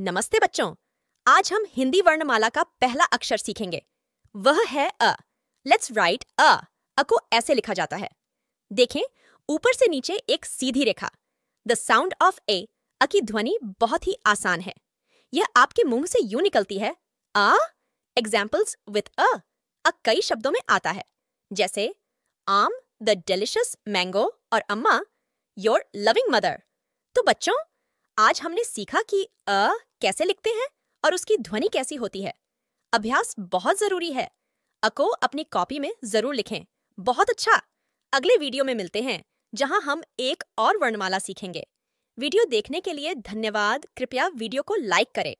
नमस्ते बच्चों आज हम हिंदी वर्णमाला का पहला अक्षर सीखेंगे वह है अ लेट्स राइट अ अ को ऐसे लिखा जाता है देखें ऊपर से नीचे एक सीधी रेखा द साउंड ऑफ ए अ की ध्वनि बहुत ही आसान है यह आपके मुंह से यूं निकलती है अ एग्जाम्पल्स विथ अ अ कई शब्दों में आता है जैसे आम द डेलिशियस मैंगो और अम्मा योर लविंग मदर तो बच्चों आज हमने सीखा कि अ कैसे लिखते हैं और उसकी ध्वनि कैसी होती है अभ्यास बहुत जरूरी है अ को अपनी कॉपी में जरूर लिखें बहुत अच्छा अगले वीडियो में मिलते हैं जहां हम एक और वर्णमाला सीखेंगे वीडियो देखने के लिए धन्यवाद कृपया वीडियो को लाइक करें